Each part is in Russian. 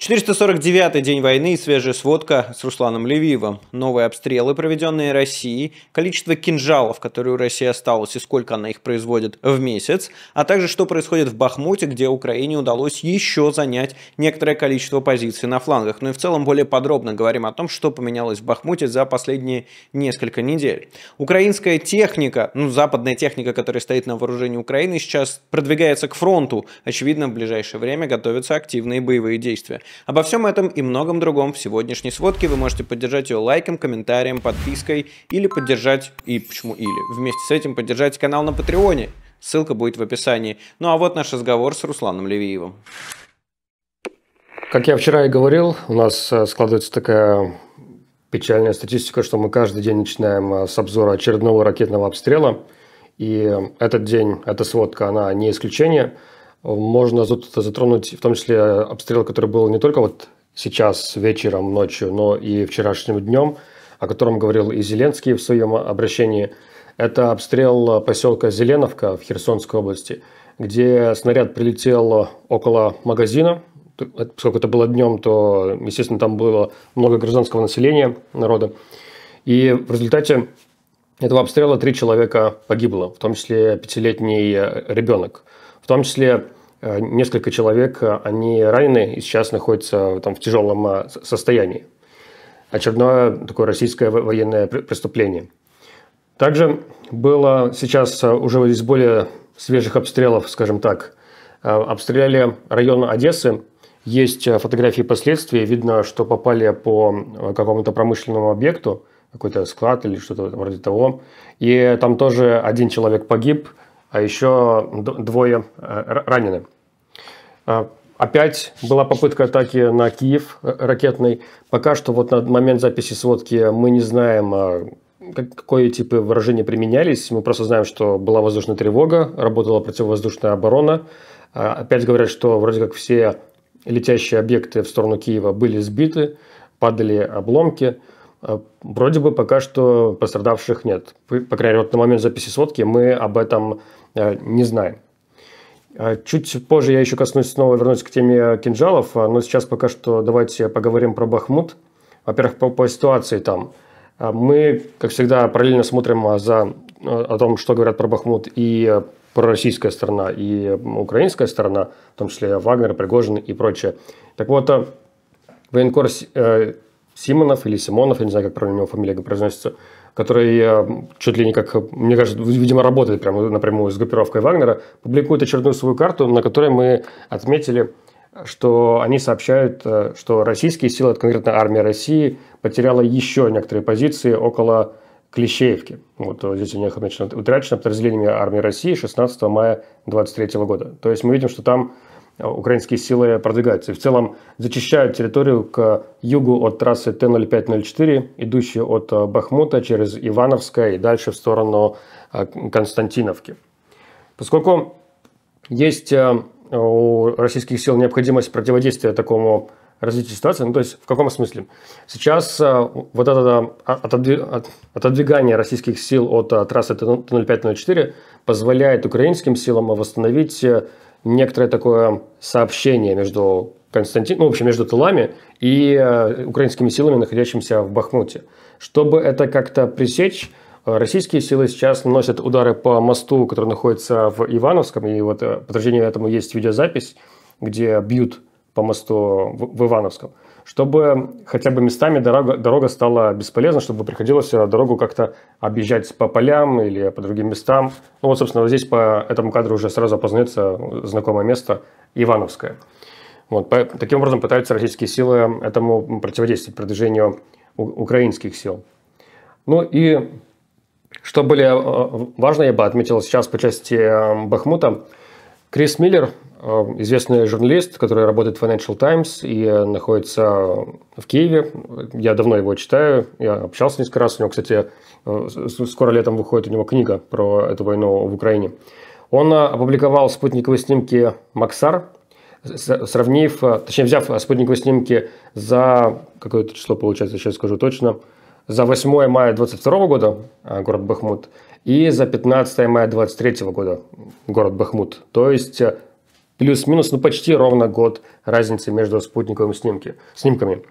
449-й день войны и свежая сводка с Русланом Левиевым. Новые обстрелы, проведенные Россией, количество кинжалов, которые у России осталось и сколько она их производит в месяц, а также что происходит в Бахмуте, где Украине удалось еще занять некоторое количество позиций на флангах. Ну и в целом более подробно говорим о том, что поменялось в Бахмуте за последние несколько недель. Украинская техника, ну западная техника, которая стоит на вооружении Украины, сейчас продвигается к фронту. Очевидно, в ближайшее время готовятся активные боевые действия. Обо всем этом и многом другом в сегодняшней сводке вы можете поддержать ее лайком, комментарием, подпиской или поддержать, и почему или, вместе с этим поддержать канал на Патреоне. Ссылка будет в описании. Ну а вот наш разговор с Русланом Левиевым. Как я вчера и говорил, у нас э, складывается такая печальная статистика, что мы каждый день начинаем э, с обзора очередного ракетного обстрела. И э, этот день, эта сводка, она не исключение – можно затронуть в том числе обстрел, который был не только вот сейчас вечером, ночью, но и вчерашним днем, о котором говорил и Зеленский в своем обращении. Это обстрел поселка Зеленовка в Херсонской области, где снаряд прилетел около магазина. Поскольку это было днем, то, естественно, там было много гражданского населения, народа. И в результате этого обстрела три человека погибло, в том числе пятилетний ребенок – в том числе э, несколько человек, они ранены и сейчас находятся э, там, в тяжелом э, состоянии. Очередное такое российское военное преступление. Также было сейчас уже из более свежих обстрелов, скажем так, обстреляли район Одессы. Есть фотографии последствий, видно, что попали по какому-то промышленному объекту, какой-то склад или что-то вроде того. И там тоже один человек погиб, а еще двое э, ранены. А, опять была попытка атаки на Киев э, ракетной. Пока что вот на момент записи сводки мы не знаем, а, какие типы выражения применялись. Мы просто знаем, что была воздушная тревога, работала противовоздушная оборона. А, опять говорят, что вроде как все летящие объекты в сторону Киева были сбиты, падали обломки – Э, вроде бы пока что пострадавших нет. По крайней мере, на момент записи сводки мы об этом э, не знаем. Э, чуть позже я еще коснусь снова, вернусь к теме кинжалов, но сейчас пока что давайте поговорим про Бахмут. Во-первых, по, по ситуации там. Мы, как всегда, параллельно смотрим а, за, о том, что говорят про Бахмут и про российская сторона, и украинская сторона, в том числе Вагнер, Пригожин и прочее. Так вот, военкор Симонов или Симонов, я не знаю, как правильно у него фамилия произносится, который э, чуть ли не как, мне кажется, видимо, работает прямо напрямую с группировкой Вагнера, публикует очередную свою карту, на которой мы отметили, что они сообщают, э, что российские силы, конкретно армия России, потеряла еще некоторые позиции около Клещеевки. Вот э, здесь у них отмечено утрачено подразделениями армии России 16 мая 23 года. То есть мы видим, что там украинские силы продвигаются. И в целом зачищают территорию к югу от трассы Т-0504, идущей от э, Бахмута через Ивановское и дальше в сторону э, Константиновки. Поскольку есть э, у российских сил необходимость противодействия такому развитию ситуации, ну то есть в каком смысле? Сейчас вот это отодвигание российских сил от трассы Т-0504 позволяет украинским силам восстановить некоторое такое сообщение между Константин, ну, в общем, между тылами и э, украинскими силами, находящимися в Бахмуте. Чтобы это как-то пресечь, э, Российские силы сейчас наносят удары по мосту, который находится в Ивановском, и вот э, подтверждение этому есть видеозапись, где бьют по мосту в, в Ивановском чтобы хотя бы местами дорога, дорога стала бесполезна, чтобы приходилось э, дорогу как-то объезжать по полям или по другим местам. Ну вот, собственно, вот здесь по этому кадру уже сразу опознается э, знакомое место Ивановское. Вот, по, таким образом пытаются российские силы этому противодействовать, продвижению украинских сил. Ну и что более э, важно, я бы отметил сейчас по части Бахмута, Крис Миллер, Эм, известный журналист, который работает в Financial Times и э, находится в Киеве. Я давно его читаю, я общался несколько раз. У него, кстати, э, скоро летом выходит у него книга про эту войну в Украине. Он э, опубликовал спутниковые снимки Максар, сравнив, точнее, взяв спутниковые снимки за какое-то число, получается, сейчас скажу точно, за 8 мая 2022 года город Бахмут и за 15 мая 2023 года город Бахмут. То есть плюс-минус, ну, почти ровно год разницы между спутниковыми снимки, снимками.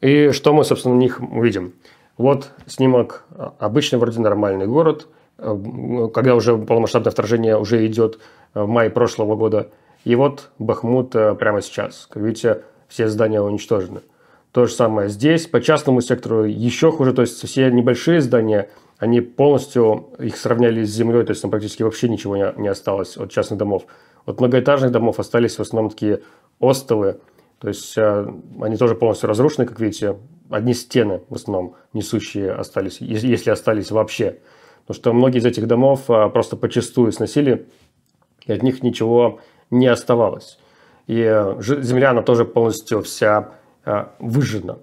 И что мы, собственно, на них увидим? Вот снимок обычный, вроде нормальный город, когда уже полномасштабное вторжение уже идет в мае прошлого года. И вот Бахмут э, прямо сейчас. Как видите, все здания уничтожены. То же самое здесь, по частному сектору еще хуже, то есть все небольшие здания, они полностью, их сравняли с землей, то есть там практически вообще ничего не, не осталось от частных домов. Вот многоэтажных домов остались в основном такие остовы, то есть э, они тоже полностью разрушены, как видите. Одни стены в основном несущие остались, если остались вообще. Потому что многие из этих домов э, просто почастую сносили, и от них ничего не оставалось. И э, земля, она тоже полностью вся выжжена.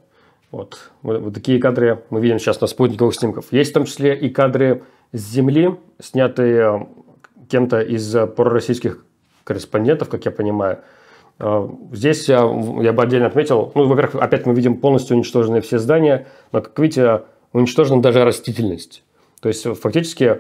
Вот. вот такие кадры мы видим сейчас на спутниковых снимках. Есть в том числе и кадры с земли, снятые кем-то из пророссийских корреспондентов, как я понимаю. А, здесь я, я бы отдельно отметил, ну, во-первых, опять мы видим полностью уничтоженные все здания, но, как видите, уничтожена даже растительность. То есть, фактически,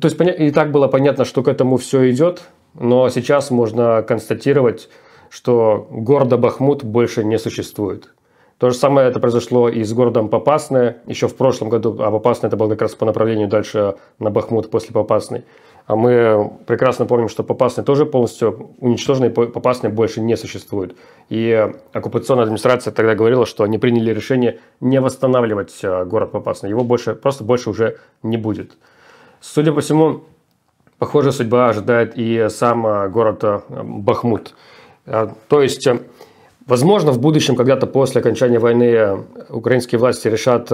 то есть, и так было понятно, что к этому все идет, но сейчас можно констатировать, что города Бахмут больше не существует. То же самое это произошло и с городом Попасное. Еще в прошлом году, а Попасное это было как раз по направлению дальше на Бахмут после Попасной. А мы прекрасно помним, что Попасной тоже полностью уничтожены, Попасной больше не существует. И оккупационная администрация тогда говорила, что они приняли решение не восстанавливать э, город Попасной. Его больше, просто больше уже не будет. Судя по всему, похожая судьба ожидает и сам э, город э, Бахмут. То есть, возможно, в будущем, когда-то после окончания войны украинские власти решат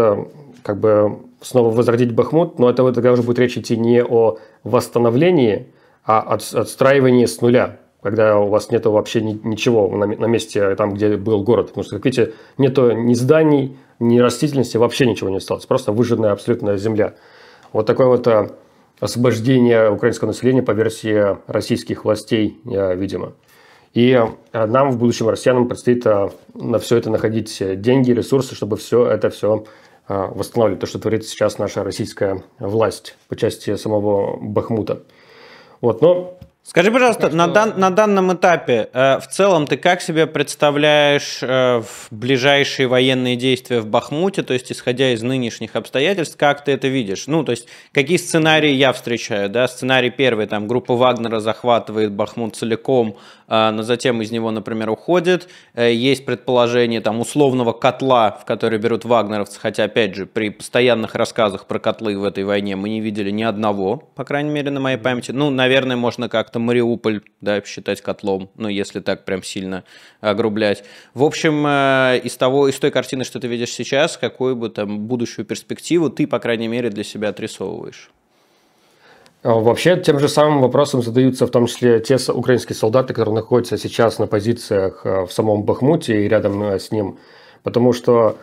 как бы снова возродить Бахмут, но это тогда уже будет речь идти не о восстановлении, а от, отстраивании с нуля, когда у вас нет вообще ни, ничего на, на месте, а там, где был город. Потому что, как видите, нет ни зданий, ни растительности, вообще ничего не осталось. Просто выжженная абсолютно земля. Вот такое вот а, освобождение украинского населения по версии российских властей, видимо. И а, нам, в будущем россиянам, предстоит на все это находить деньги, ресурсы, чтобы все это все Э, восстанавливать то, что творит сейчас наша российская власть по части самого Бахмута. Вот, но Скажи, пожалуйста, что... на, дан, на данном этапе э, в целом ты как себе представляешь э, в ближайшие военные действия в Бахмуте, то есть исходя из нынешних обстоятельств, как ты это видишь? Ну, то есть какие сценарии я встречаю, да? Сценарий первый, там группа Вагнера захватывает Бахмут целиком, а, но затем из него, например, уходит. Э, есть предположение там условного котла, в который берут вагнеровцы, хотя, опять же, при постоянных рассказах про котлы в этой войне мы не видели ни одного, по крайней мере, на моей памяти. Ну, наверное, можно как-то Мариуполь да, считать котлом, ну, если так прям сильно огрублять. В общем, э, из, того, из той картины, что ты видишь сейчас, какую бы там будущую перспективу ты, по крайней мере, для себя отрисовываешь? А, вообще, тем же самым вопросом задаются в том числе те украинские солдаты, которые находятся сейчас на позициях а, в самом Бахмуте и рядом а, с ним. Потому что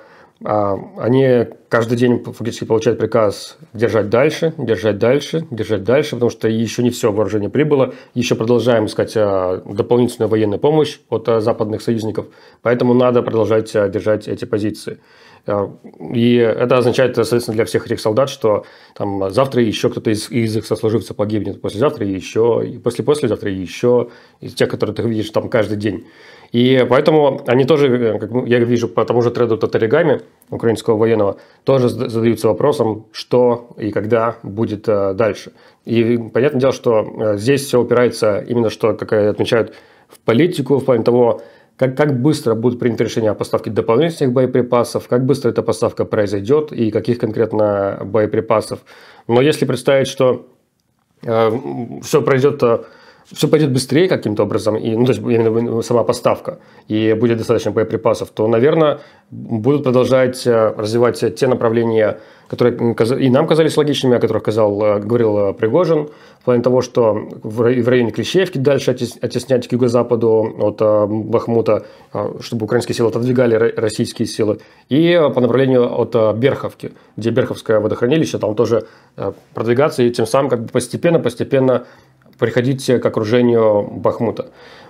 они каждый день фактически получают приказ держать дальше, держать дальше, держать дальше, потому что еще не все вооружение прибыло, еще продолжаем искать дополнительную военную помощь от западных союзников, поэтому надо продолжать держать эти позиции. А, и это означает, соответственно, для всех этих солдат, что там завтра еще кто-то из, из их сослуживцев погибнет, послезавтра еще, и после-послезавтра еще, из тех, которые ты видишь там каждый день. И поэтому они тоже, э, как я вижу по тому же треду Татаригами, украинского военного, тоже задаются вопросом, что и когда будет э, дальше. И понятное дело, что э, здесь все упирается именно, что, как отмечают, в политику, в плане того, как, как быстро будут приняты решения о поставке дополнительных боеприпасов, как быстро эта поставка произойдет и каких конкретно боеприпасов. Но если представить, что э, все произойдет э, все пойдет быстрее каким-то образом, и, ну, то есть именно ну, сама поставка, и будет достаточно боеприпасов, то, наверное, будут продолжать э, развивать те направления которые и нам казались логичными, о которых сказал, э, говорил э, Пригожин, в плане того, что в районе Клещеевки дальше оттеснять к юго-западу от э, Бахмута, чтобы украинские силы отодвигали российские силы, и по направлению от Берховки, где Берховское водохранилище, там тоже продвигаться и тем самым как бы постепенно-постепенно приходить к окружению Бахмута.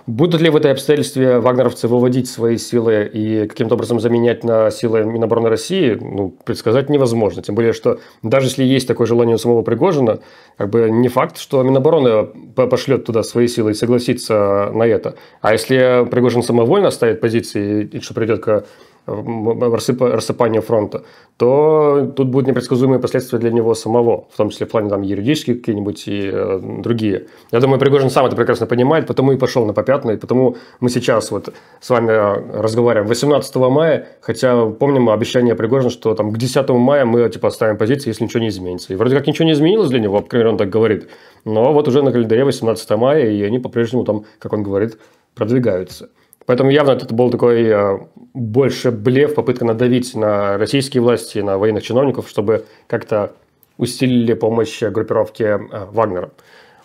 Будут ли в этой обстоятельстве вагнеровцы выводить свои силы и каким-то образом заменять на силы Минобороны России, ну, предсказать невозможно. Тем более, что даже если есть такое желание у самого Пригожина, как бы не факт, что Минобороны пошлет туда свои силы и согласится на это. А если Пригожин самовольно оставит позиции и что придет к рассыпания фронта, то тут будут непредсказуемые последствия для него самого, в том числе в плане там юридические какие-нибудь и э, другие. Я думаю, Пригожин сам это прекрасно понимает, потому и пошел на попятную, и потому мы сейчас вот с вами э, разговариваем 18 мая, хотя помним обещание Пригожина, что там к 10 мая мы типа оставим позиции, если ничего не изменится. И вроде как ничего не изменилось для него, по крайней мере, он так говорит, но вот уже на календаре 18 мая, и они по-прежнему там, как он говорит, продвигаются. Поэтому явно это был такой э, больше блеф, попытка надавить на российские власти, на военных чиновников, чтобы как-то усилили помощь группировке э, Вагнера.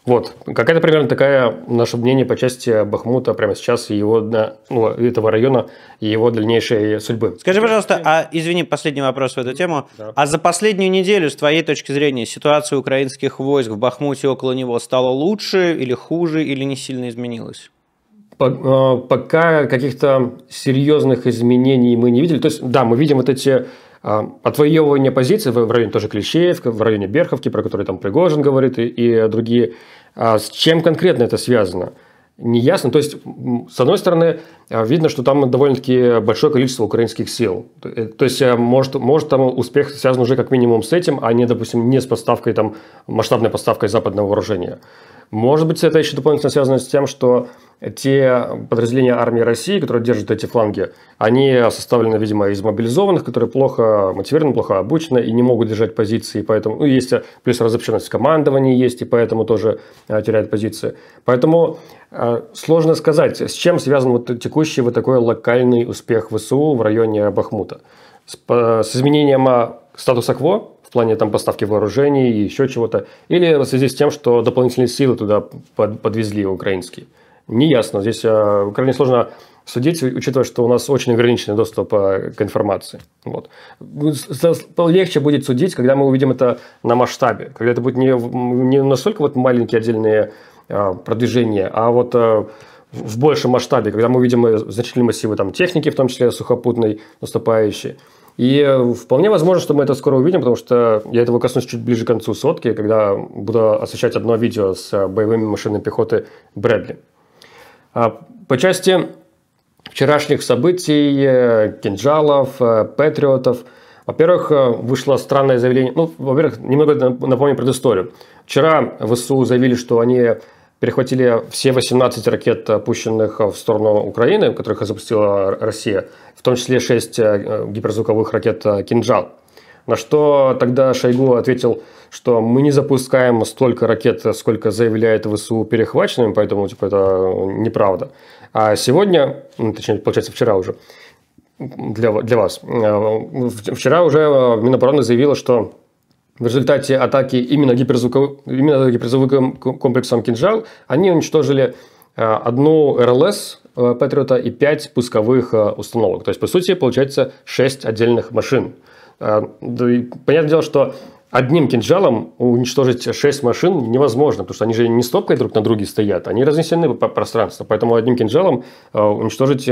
Вот, какая-то примерно такая наше мнение по части Бахмута прямо сейчас и его, ну, этого района и его дальнейшей судьбы. Скажи, пожалуйста, а, извини, последний вопрос в эту тему. Да. А за последнюю неделю, с твоей точки зрения, ситуация украинских войск в Бахмуте около него стала лучше или хуже, или не сильно изменилась? Э, пока каких-то серьезных изменений мы не видели. То есть, да, мы видим вот эти э, отвоевывание позиций в районе тоже Клещеевка, в районе Берховки, про которые там Пригожин говорит и, и другие. А с чем конкретно это связано? Неясно. То есть, с одной стороны, э, видно, что там довольно-таки большое количество украинских сил. То есть, может, может там успех связан уже как минимум с этим, а не, допустим, не с поставкой, там, масштабной поставкой западного вооружения. Может быть, это еще дополнительно связано с тем, что те подразделения армии России, которые держат эти фланги, они составлены, видимо, из мобилизованных, которые плохо мотивированы, плохо обучены и не могут держать позиции, поэтому ну, есть э, плюс разобщенность командования, есть, и поэтому тоже э, теряют позиции. Поэтому э, сложно сказать, с чем связан вот текущий вот такой локальный успех ВСУ в районе Бахмута. С, э, с изменением а, статуса КВО, в плане там поставки вооружений и еще чего-то, или в связи с тем, что дополнительные силы туда подвезли украинские неясно. Здесь э, крайне сложно судить, учитывая, что у нас очень ограниченный доступ э, к информации. Вот. Ну, легче будет судить, когда мы увидим это на масштабе, когда это будет не, не настолько вот маленькие отдельные э, продвижения, а вот в большем масштабе, когда мы увидим значительные массивы там, техники, в том числе сухопутной, наступающей. И вполне возможно, что мы это скоро увидим, потому что я этого коснусь чуть ближе к концу сотки, когда буду освещать одно видео с боевыми машинами пехоты Брэдли. А по части вчерашних событий, э, кинжалов, э, патриотов, во-первых, э, вышло странное заявление. Ну, во-первых, немного напомню предысторию. Вчера ВСУ заявили, что они перехватили все 18 ракет, опущенных в сторону Украины, которых запустила Россия, в том числе 6 гиперзвуковых ракет «Кинжал». На что тогда Шойгу ответил – что мы не запускаем столько ракет, сколько заявляет ВСУ перехваченными, поэтому типа, это неправда. А сегодня, ну, точнее, получается, вчера уже, для, для вас, э, вчера уже Минобороны заявила, что в результате атаки именно, гиперзвуковым, именно гиперзвуковым комплексом «Кинжал» они уничтожили э, одну РЛС э, Патриота и пять пусковых установок. То есть, по сути, получается шесть отдельных машин. Понятное дело, что одним кинжалом уничтожить 6 машин невозможно, потому что они же не стопкой друг на друге стоят, они разнесены по пространству, поэтому одним кинжалом э, уничтожить 6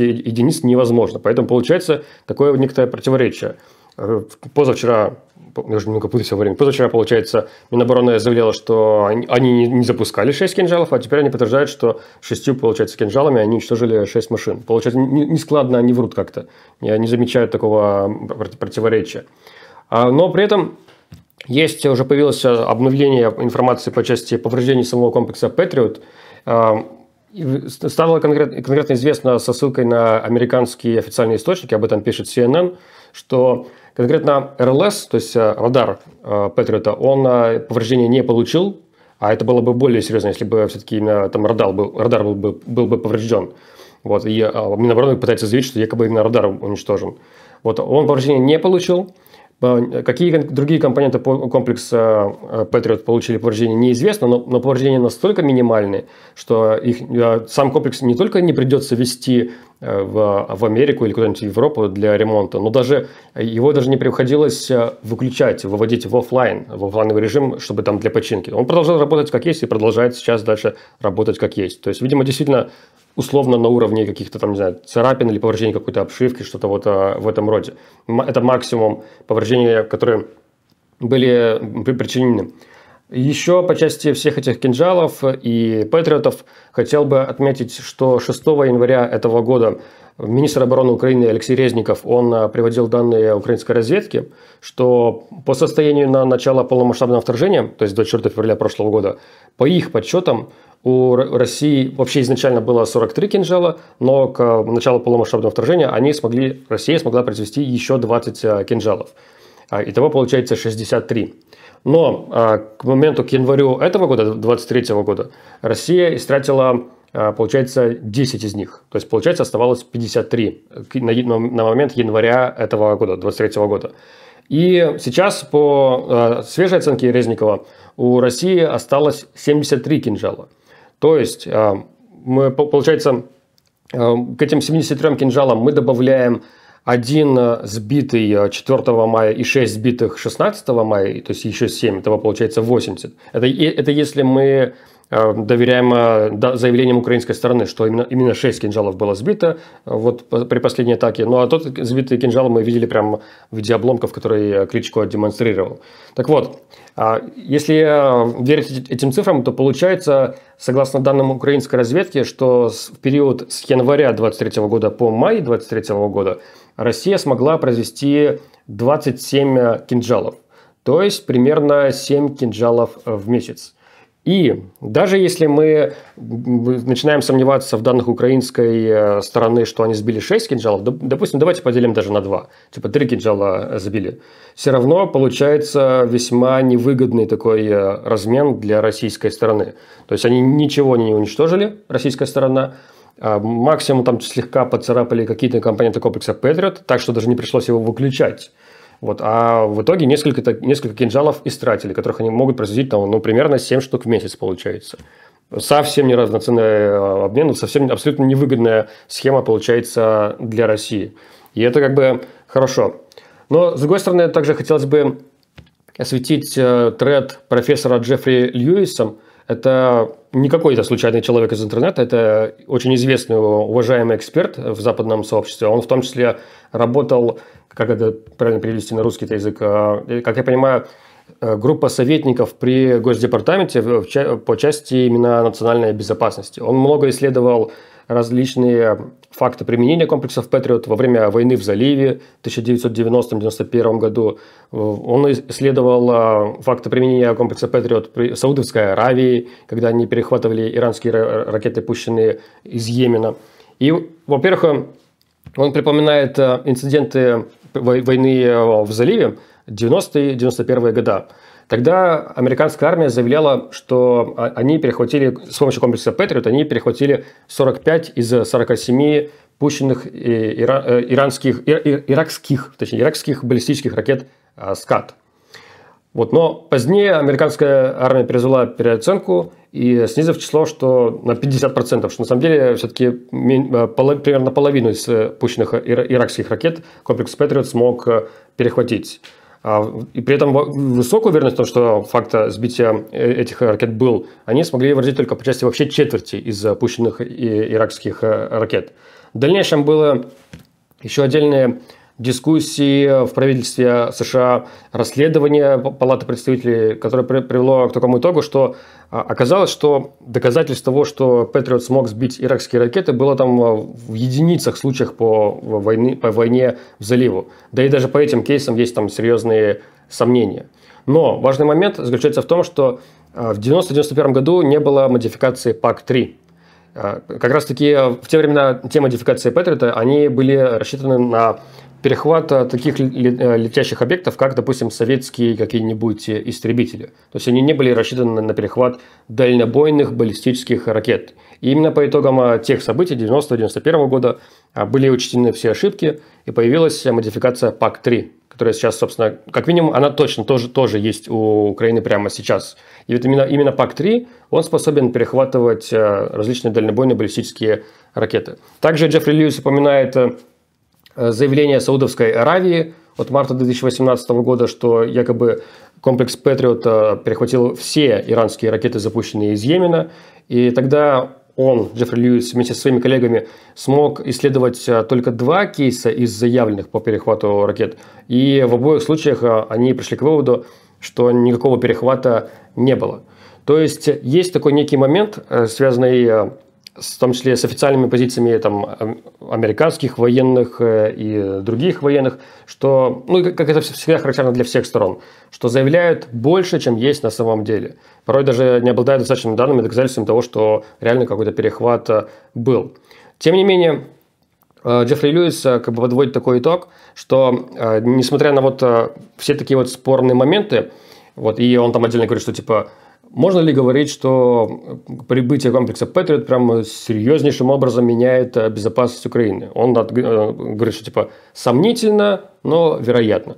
э, единиц невозможно. Поэтому получается такое некоторое противоречие. Э, позавчера, я уже немного путаюсь во время, позавчера, получается, Минобороны заявляла, что они не запускали 6 кинжалов, а теперь они подтверждают, что 6, получается, кинжалами они уничтожили 6 машин. Получается, нескладно они врут как-то, Я не замечаю такого противоречия. А, но при этом есть уже появилось э, обновление информации по части повреждений самого комплекса Patriot. А, стало конкретно, конкретно известно со ссылкой на американские официальные источники, об этом пишет CNN, что конкретно РЛС, то есть э, радар Патриота, э, он повреждения не получил, а это было бы более серьезно, если бы все-таки именно там радар был, радар был, бы, был бы поврежден. Вот, и Минобороны пытается заявить, что якобы именно радар уничтожен. Вот, он повреждения не получил, Какие другие компоненты комплекса э, Patriot получили повреждения, неизвестно, но, но повреждения настолько минимальные, что их, э, сам комплекс не только не придется вести э, в, в Америку или куда-нибудь в Европу для ремонта, но даже его даже не приходилось выключать, выводить в офлайн, в офлайновый режим, чтобы там для починки. Он продолжал работать как есть и продолжает сейчас дальше работать как есть. То есть, видимо, действительно условно на уровне каких-то там, не знаю, царапин или повреждений какой-то обшивки, что-то вот а, в этом роде. Это максимум повреждений которые были причинены. Еще по части всех этих кинжалов и патриотов хотел бы отметить, что 6 января этого года Министр обороны Украины Алексей Резников, он а, приводил данные украинской разведки, что по состоянию на начало полномасштабного вторжения, то есть 24 февраля прошлого года, по их подсчетам у России вообще изначально было 43 кинжала, но к а, началу полномасштабного вторжения они смогли, Россия смогла произвести еще 20 а, кинжалов. Итого получается 63. Но к моменту, к январю этого года, 23 года, Россия истратила а, получается, 10 из них. То есть, получается, оставалось 53 на момент января этого года, 23 года. И сейчас по а, свежей оценке Резникова у России осталось 73 кинжала. То есть, а, мы, получается, к этим 73 кинжалам мы добавляем один сбитый 4 мая и 6 сбитых 16 мая, то есть еще 7, этого получается 80. Это, это если мы Э, доверяемо заявлениям украинской стороны, что именно, именно 6 кинжалов было сбито э, вот при последней атаке. Ну а тот сбитый кинжал мы видели прямо в виде обломков, которые э, Кличко демонстрировал. Так вот, а, если верить этим цифрам, то получается, согласно данным украинской разведки, что в период с января 23 года по май 23 года Россия смогла произвести 27 кинжалов, то есть примерно 7 кинжалов в месяц. И даже если мы начинаем сомневаться в данных украинской э, стороны, что они сбили 6 кинжалов, допустим, давайте поделим даже на 2, типа 3 кинжала э, сбили, все равно получается весьма невыгодный такой э, размен для российской стороны. То есть они ничего не уничтожили, российская сторона, а максимум там слегка поцарапали какие-то компоненты комплекса Patriot, так что даже не пришлось его выключать. Вот. А в итоге несколько, так, несколько кинжалов истратили, которых они могут производить там, ну, примерно 7 штук в месяц получается. Совсем не равноценный а, обмен, ну, совсем абсолютно невыгодная схема получается для России. И это как бы хорошо. Но, с другой стороны, также хотелось бы осветить э, тред профессора Джеффри Льюиса. Это не какой-то случайный человек из интернета, это очень известный уважаемый эксперт в западном сообществе. Он в том числе работал как это правильно перевести на русский язык, а, как я понимаю, э, группа советников при Госдепартаменте по части именно национальной безопасности. Он много исследовал различные факты применения комплексов Патриот во время войны в заливе в 1990-91 году. Он исследовал а, факты применения комплекса Патриот при Саудовской Аравии, когда они перехватывали иранские ракеты, пущенные из Йемена. И, во-первых, он припоминает а, инциденты войны э, в заливе 90-91 года. Тогда американская армия заявляла, что а, они перехватили, с помощью комплекса Патриот, они перехватили 45 из 47 пущенных э, э, иранских, иракских, точнее, иракских баллистических ракет «Скат». Вот, но позднее американская армия произвела переоценку и снизив число что на 50%, что на самом деле все-таки э, примерно половину из э, пущенных иракских ракет комплекс Патриот смог э, перехватить. А, и при этом высокую уверенность в том, что факта сбития этих ракет был, они смогли выразить только по части вообще четверти из пущенных иракских ракет. В дальнейшем было еще отдельное дискуссии в правительстве США, расследование Палаты представителей, которое привело к такому итогу, что а, оказалось, что доказательств того, что Патриот смог сбить иракские ракеты, было там а, в единицах случаях по войне, по войне в заливу. Да и даже по этим кейсам есть там серьезные сомнения. Но важный момент заключается в том, что а, в 1990-1991 году не было модификации ПАК-3. А, как раз-таки э, в те времена те модификации Патриота, они были рассчитаны на перехват э, таких э, летящих объектов, как, допустим, советские какие-нибудь истребители. То есть они не были рассчитаны на перехват дальнобойных баллистических ракет. И именно по итогам тех событий 90-91 года были учтены все ошибки, и появилась модификация ПАК-3 которая сейчас, собственно, как минимум, она точно тоже, тоже есть у Украины прямо сейчас. И вот именно, именно ПАК-3, он способен перехватывать э, различные дальнобойные баллистические ракеты. Также Джеффри Льюис упоминает э, заявление Саудовской Аравии от марта 2018 года, что якобы комплекс Патриот э, перехватил все иранские ракеты, запущенные из Йемена. И тогда он, Джеффри Льюис, вместе со своими коллегами смог исследовать э, только два кейса из заявленных по перехвату ракет. И в обоих случаях э, они пришли к выводу, что никакого перехвата не было. То есть есть такой некий момент, э, связанный в том числе с официальными позициями там, американских военных э, и других военных, что, ну, как это всегда характерно для всех сторон, что заявляют больше, чем есть на самом деле. Порой даже не обладая достаточными данными, доказательствами того, что реально какой-то перехват э, был. Тем не менее, э, Джеффри Льюис как бы подводит такой итог, что несмотря на вот все такие вот спорные моменты, вот, и он там отдельно говорит, что типа можно ли говорить, что э, прибытие комплекса Patriot прям серьезнейшим образом меняет э, безопасность Украины? Он э, говорит, что типа сомнительно, но вероятно.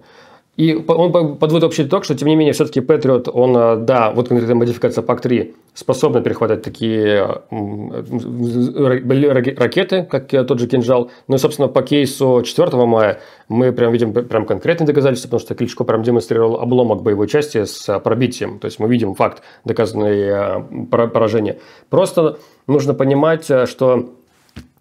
И он подводит общий итог, что, тем не менее, все-таки Patriot, он, э, да, вот конкретная модификация ПАК-3 способна перехватывать такие ракеты, как э, тот же кинжал. Но, ну собственно, по кейсу 4 мая мы прям видим прям конкретные доказательства, потому что Кличко прям демонстрировал обломок боевой части с э, пробитием. То есть мы видим факт доказанное поражение. Просто нужно понимать, что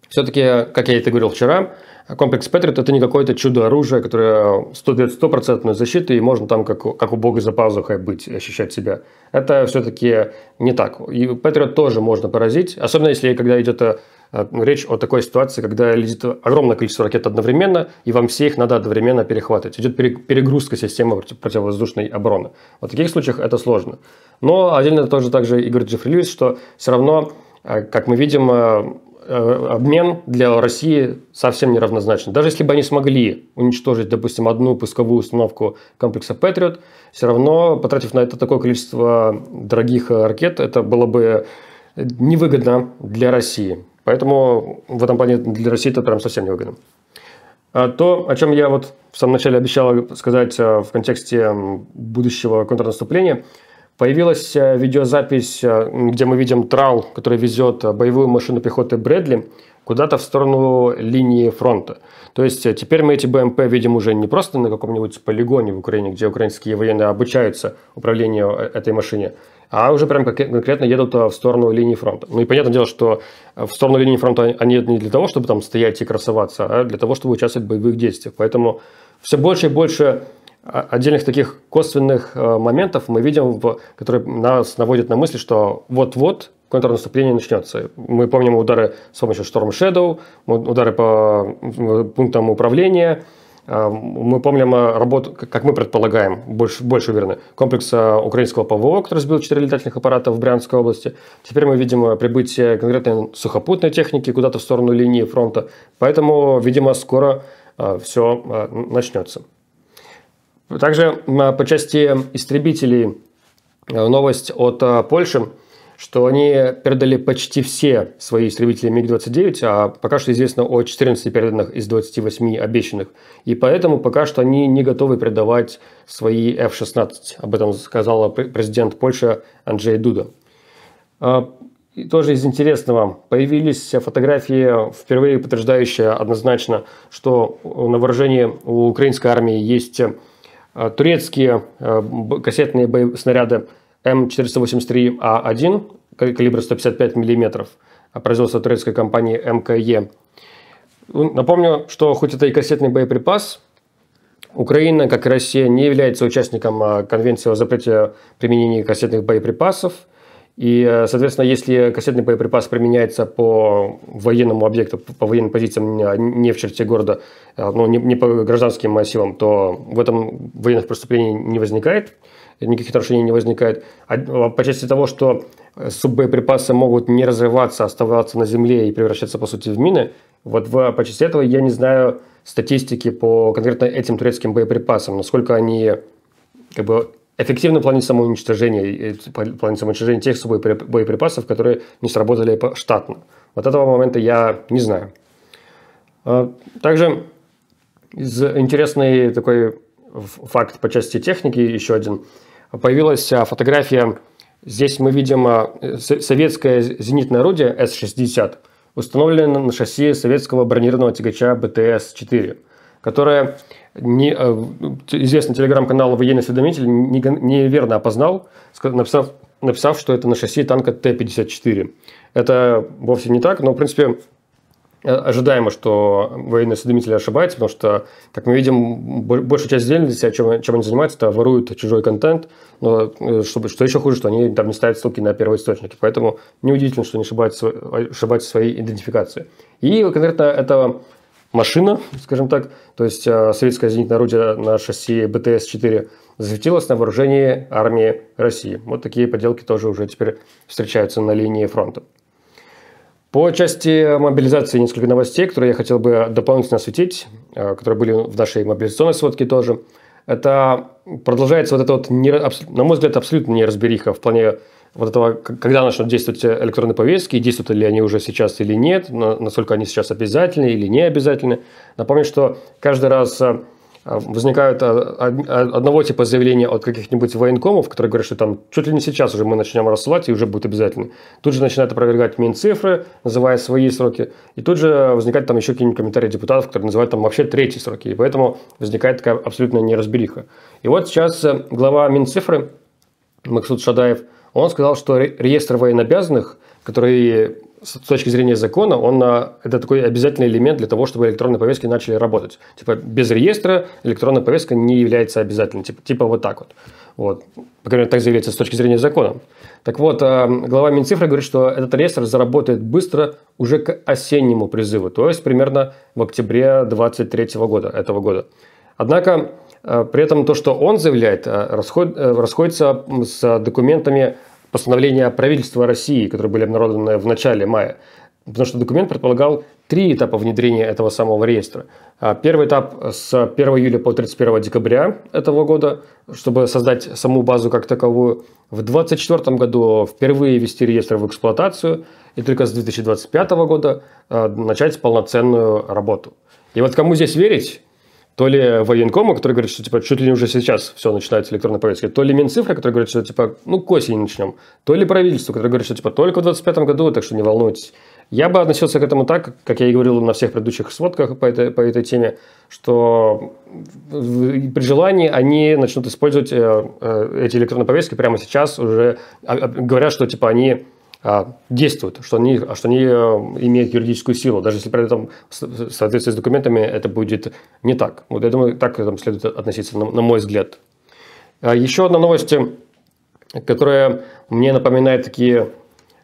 все-таки, как я это говорил вчера, Комплекс Петрит – это не какое-то чудо-оружие, которое дает стопроцентную защиту, и можно там как, как у бога за пазухой быть, ощущать себя. Это все-таки не так. И Петрит тоже можно поразить, особенно если когда идет э, речь о такой ситуации, когда летит огромное количество ракет одновременно, и вам все их надо одновременно перехватывать. Идет перегрузка системы противовоздушной обороны. в таких случаях это сложно. Но отдельно тоже также Игорь говорит Джеффри Льюис, что все равно, э, как мы видим, э, Э, обмен для России совсем неравнозначен. Даже если бы они смогли уничтожить, допустим, одну пусковую установку комплекса Patriot, все равно, потратив на это такое количество дорогих ракет, это было бы невыгодно для России. Поэтому в этом плане для России это прям совсем невыгодно. А то, о чем я вот в самом начале обещал сказать э, в контексте будущего контрнаступления – Появилась э, видеозапись, э, где мы видим Трау, который везет э, боевую машину пехоты Брэдли куда-то в сторону линии фронта. То есть теперь мы эти БМП видим уже не просто на каком-нибудь полигоне в Украине, где украинские военные обучаются управлению этой машине, а уже прям конкретно едут в сторону линии фронта. Ну и понятное дело, что в сторону линии фронта они едут не для того, чтобы там стоять и красоваться, а для того, чтобы участвовать в боевых действиях. Поэтому все больше и больше отдельных таких косвенных э, моментов мы видим, которые нас наводят на мысль, что вот-вот контрнаступление начнется. Мы помним удары с помощью Storm Shadow, удары по пунктам управления, э, мы помним работу, как мы предполагаем, больше, больше уверены, комплекса э, украинского ПВО, который сбил 4 летательных аппарата в Брянской области. Теперь мы видим прибытие конкретной сухопутной техники куда-то в сторону линии фронта. Поэтому, видимо, скоро все начнется. Также по части истребителей э, новость от э, Польши, что они передали почти все свои истребители МиГ-29, а пока что известно о 14 переданных из 28 обещанных. И поэтому пока что они не готовы передавать свои F-16. Об этом сказал президент Польши Анджей Дуда. А, и тоже из интересного, появились фотографии, впервые подтверждающие однозначно, что э, на вооружении у украинской армии есть а, турецкие а, кассетные боев... снаряды М483А1 калибра 155 мм производства турецкой компании МКЕ. Ну, напомню, что хоть это и кассетный боеприпас, Украина, как и Россия, не является участником а, Конвенции о запрете применения кассетных боеприпасов – и, э, соответственно, если кассетный боеприпас применяется по военному объекту, по военным позициям э, не в черте города, э, ну, не, не по гражданским массивам, то в этом военных преступлений не возникает, никаких нарушений не возникает. А, а по части того, что суббоеприпасы могут не разрываться, а оставаться на земле и превращаться, по сути, в мины, вот в, по части этого я не знаю статистики по конкретно этим турецким боеприпасам, насколько они как бы эффективно в самоуничтожение, самоуничтожения, самоуничтожение э, плане самоуничтожения тех боеприпасов, которые не сработали штатно. Вот этого момента я не знаю. А, также интересный такой факт по части техники еще один. Появилась а, фотография, здесь мы видим а, советское зенитное орудие С-60, установленное на шасси советского бронированного тягача БТС-4 которая не, э, известный телеграм-канал «Военный осведомитель» неверно опознал, написав, написав, что это на шасси танка Т-54. Это вовсе не так, но, в принципе, э, ожидаемо, что военные осведомители ошибаются, потому что, как мы видим, большую часть деятельности, чем, чем они занимаются, это воруют чужой контент, но э, чтобы, что еще хуже, что они там не ставят ссылки на первые источники поэтому неудивительно, что они ошибаются, ошибаются в своей идентификации. И конкретно этого машина, скажем так, то есть э, советское зенитное орудие на шасси БТС-4 засветилось на вооружении армии России. Вот такие поделки тоже уже теперь встречаются на линии фронта. По части мобилизации несколько новостей, которые я хотел бы дополнительно осветить, э, которые были в нашей мобилизационной сводке тоже. Это продолжается вот эта вот, на мой взгляд, абсолютно неразбериха в плане вот этого, когда начнут действовать электронные повестки, действуют ли они уже сейчас или нет, насколько они сейчас обязательны или не обязательны. Напомню, что каждый раз э, возникают э, одного типа заявления от каких-нибудь военкомов, которые говорят, что там чуть ли не сейчас уже мы начнем рассылать и уже будет обязательно. Тут же начинают опровергать Минцифры, называя свои сроки. И тут же возникают там еще какие-нибудь комментарии депутатов, которые называют там вообще третьи сроки. И поэтому возникает такая абсолютная неразбериха. И вот сейчас э, глава Минцифры Максут Шадаев – он сказал, что реестр военнообязанных, который с точки зрения закона, он, это такой обязательный элемент для того, чтобы электронные повестки начали работать. Типа без реестра электронная повестка не является обязательной. Типа, типа вот так вот. Вот. По крайней мере, так заявляется с точки зрения закона. Так вот, э, глава Минцифры говорит, что этот реестр заработает быстро уже к осеннему призыву, то есть примерно в октябре 2023 года, этого года. Однако Э, при этом то, что он заявляет, э, расход, э, расходится с документами постановления правительства России, которые были обнародованы в начале мая. Потому что документ предполагал три этапа внедрения этого самого реестра. А первый этап с 1 июля по 31 декабря этого года, чтобы создать саму базу как таковую. В 2024 году впервые ввести реестр в эксплуатацию и только с 2025 года начать полноценную работу. И вот кому здесь верить? то ли военкома, который говорит, что типа чуть ли не уже сейчас все начинается электронной повестки, то ли Минцифра, который говорит, что типа ну к осени начнем, то ли правительство, которое говорит, что типа только в 25 году, так что не волнуйтесь. Я бы относился к этому так, как я и говорил на всех предыдущих сводках по этой, по этой теме, что при желании они начнут использовать э, э, эти электронные повестки прямо сейчас уже, а, а, говорят, что типа они а, действуют, что они, а что они э, имеют юридическую силу, даже если при этом в соответствии с документами это будет не так. Вот я думаю, так к следует относиться, на, на мой взгляд. А, еще одна новость, э, которая мне напоминает такие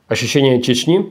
ощущения Чечни.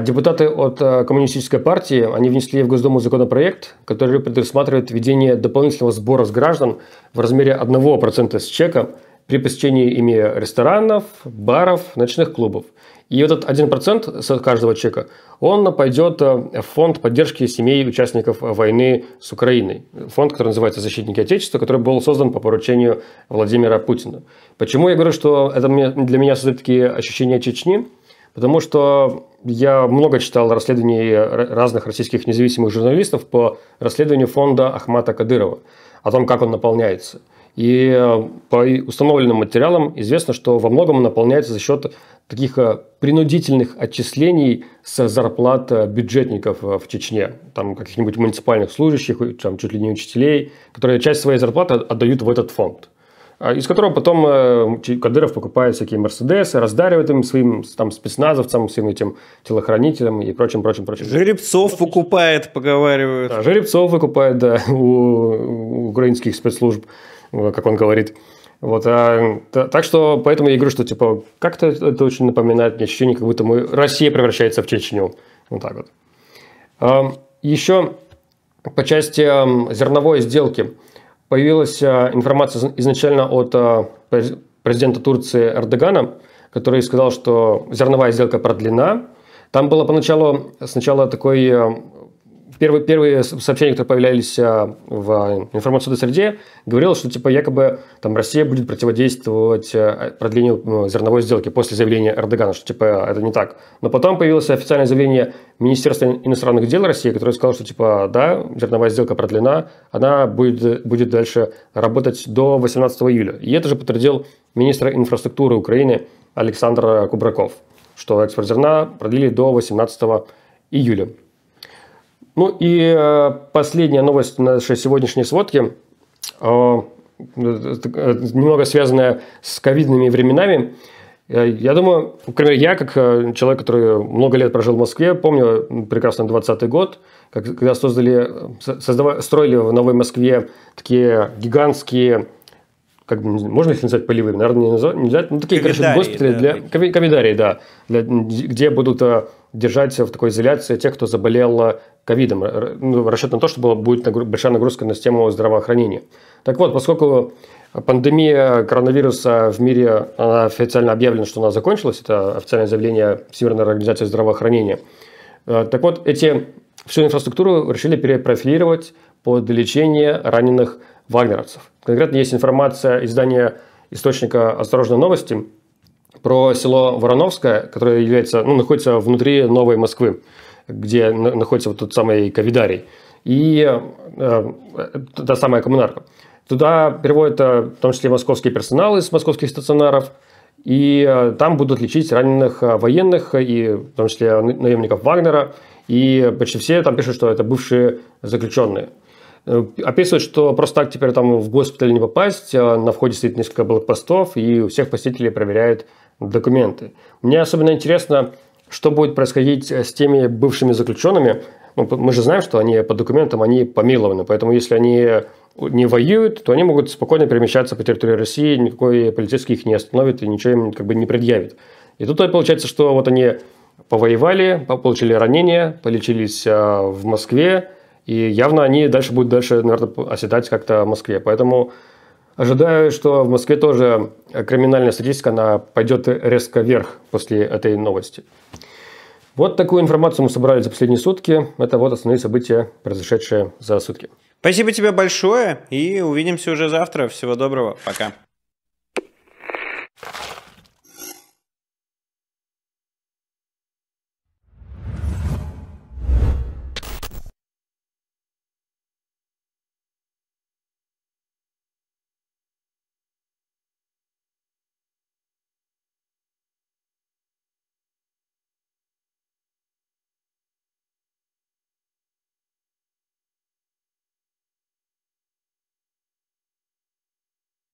Депутаты от э, Коммунистической партии, они внесли в Госдуму законопроект, который предусматривает введение дополнительного сбора с граждан в размере 1% с чека при посещении ими ресторанов, баров, ночных клубов – и этот 1% с каждого чека, он пойдет э, в фонд поддержки семей участников войны с Украиной. Фонд, который называется «Защитники Отечества», который был создан по поручению Владимира Путина. Почему я говорю, что это для меня создает такие ощущения Чечни? Потому что я много читал расследований разных российских независимых журналистов по расследованию фонда Ахмата Кадырова, о том, как он наполняется. И э, по установленным материалам известно, что во многом он наполняется за счет таких принудительных отчислений с зарплат э, бюджетников э, в Чечне, там каких-нибудь муниципальных служащих, э, там чуть ли не учителей, которые часть своей зарплаты отдают в этот фонд а, из которого потом Кадыров покупает всякие Мерседесы, раздаривает им своим там, спецназовцам, своим этим телохранителям и прочим, прочим, прочим. Жеребцов покупает, поговаривают. Да, жеребцов выкупает, да, у, у украинских спецслужб, как он говорит. Вот, а, так что, поэтому я говорю, что, типа, как-то это очень напоминает мне ощущение, как будто мы, Россия превращается в Чечню. Вот так вот. А, еще по части зерновой сделки появилась а, информация изначально от а, президента Турции Эрдогана, который сказал, что зерновая сделка продлена. Там было поначалу сначала такой первые, первые сообщения, которые появлялись а, в информационной среде, говорилось, что типа якобы там Россия будет противодействовать э, продлению э, зерновой сделки после заявления Эрдогана, что типа это не так. Но потом появилось официальное заявление Министерства иностранных дел России, которое сказало, что типа да, зерновая сделка продлена, она будет, будет дальше работать до 18 июля. И это же подтвердил министр инфраструктуры Украины Александр Кубраков, что экспорт зерна продлили до 18 июля. Ну и э, последняя новость нашей сегодняшней сводки, э, э, немного связанная с ковидными временами. Я думаю, например, я, как человек, который много лет прожил в Москве, помню прекрасно 20 год, когда создали, строили в Новой Москве такие гигантские как можно их назвать полевыми, наверное, нельзя, нельзя ну, такие, короче, госпитали да, для, да. да, для, где будут держать в такой изоляции тех, кто заболел э, ковидом, ну, расчет на то, что была, будет большая нагрузка на систему здравоохранения. Так вот, поскольку пандемия коронавируса в мире она официально объявлена, что она закончилась, это официальное заявление Всемирной организации здравоохранения, э, так вот, эти, всю инфраструктуру решили перепрофилировать под лечение раненых вагнеровцев. Конкретно есть информация издания источника Осторожно новости», про село Вороновское, которое является, ну, находится внутри Новой Москвы, где находится вот тот самый Ковидарий. И э, э, та самая коммунарка. Туда переводят э, в том числе московские персоналы из московских стационаров, и э, там будут лечить раненых военных, и в том числе наемников Вагнера, и почти все там пишут, что это бывшие заключенные. Описывают, что просто так теперь там в госпиталь не попасть, а на входе стоит несколько блокпостов, и у всех посетителей проверяют документы. Мне особенно интересно, что будет происходить э, с теми бывшими заключенными. Ну, мы же знаем, что они по документам они помилованы, поэтому если они э, не воюют, то они могут спокойно перемещаться по территории России, никакой полицейский их не остановит и ничего им как бы не предъявит. И тут получается, что вот они повоевали, получили ранения, полечились э, в Москве, и явно они дальше будут дальше, наверное, оседать как-то в Москве. Поэтому Ожидаю, что в Москве тоже криминальная статистика она пойдет резко вверх после этой новости. Вот такую информацию мы собрали за последние сутки. Это вот основные события, произошедшие за сутки. Спасибо тебе большое и увидимся уже завтра. Всего доброго. Пока.